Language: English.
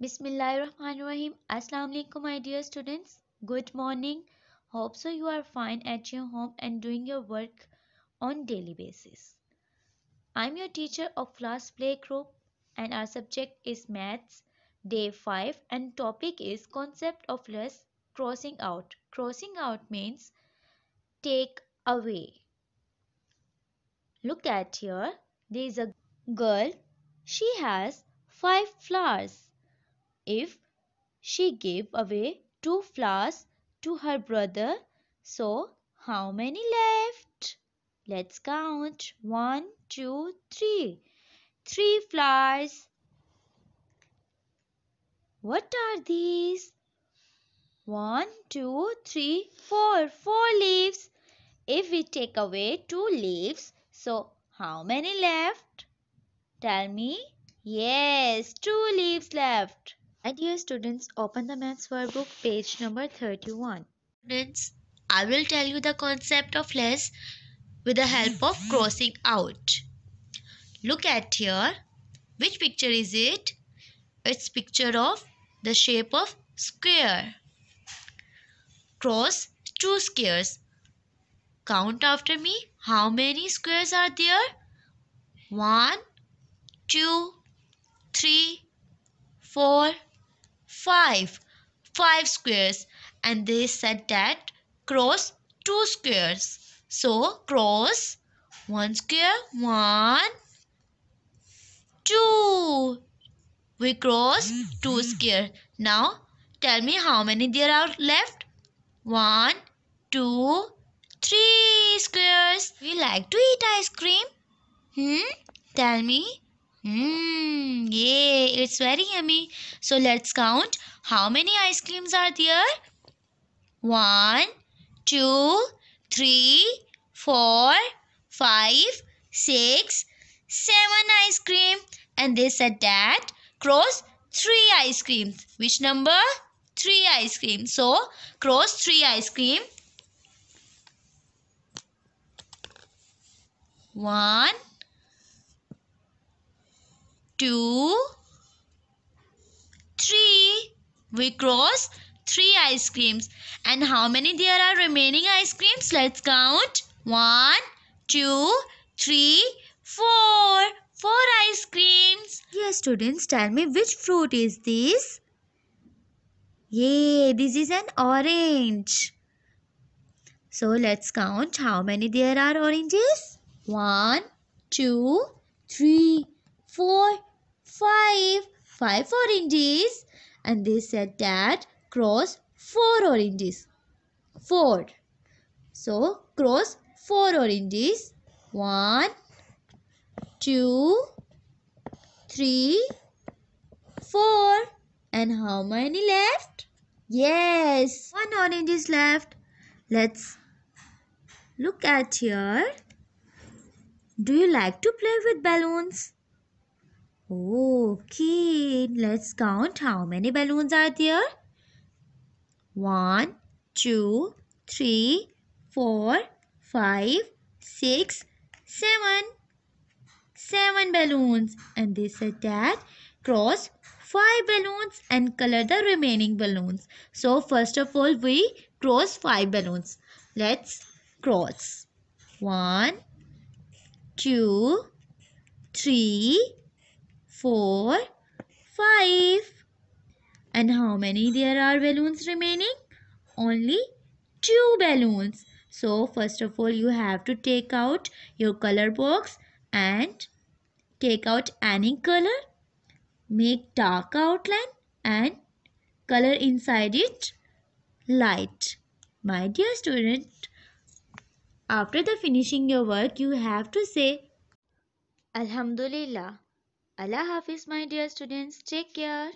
Bismillahirrahmanirrahim. Assalamu alaikum my dear students. Good morning. Hope so you are fine at your home and doing your work on daily basis. I'm your teacher of class play group, and our subject is maths day 5 and topic is concept of less crossing out. Crossing out means take away. Look at here. There is a girl. She has five flowers if she gave away two flowers to her brother. So, how many left? Let's count. One, two, three. Three flowers. What are these? One, two, three, four. Four leaves. If we take away two leaves, so how many left? Tell me. Yes, two leaves left. And dear students, open the maths workbook page number 31. Students, I will tell you the concept of less with the help of crossing out. Look at here. Which picture is it? It's picture of the shape of square. Cross two squares. Count after me. How many squares are there? One, two, three, four, five, five squares, and they said that cross two squares. So cross one square, one, two. We cross two mm-hmm. square. Now tell me how many there are left? One, two, three squares. We like to eat ice cream. Hmm? Tell me. Hmm, yeah. It's very yummy. So let's count how many ice creams are there. One, two, three, four, five, six, seven ice cream. And they said that cross three ice creams. Which number? Three ice cream. So cross three ice cream. One, two, we cross three ice creams. And how many there are remaining ice creams? Let's count. One, two, three, four. Four ice creams. Yes, students, tell me which fruit is this? Yay, this is an orange. So let's count how many there are oranges. One, two, three, four, five. Five oranges and they said that cross four oranges. Four. So cross four oranges. One, two, three, four. And how many left? Yes, one orange is left. Let's look at here. Do you like to play with balloons? Okay, let's count how many balloons are there. One, two, three, four, five, six, seven. Seven balloons. And they said that cross five balloons and color the remaining balloons. So, first of all, we cross five balloons. Let's cross. One, two, three, four, five. And how many there are balloons remaining? Only two balloons. So first of all you have to take out your color box and take out any color. Make dark outline and color inside it light. My dear student, after the finishing your work you have to say Alhamdulillah. Allah Hafiz, my dear students. Take care.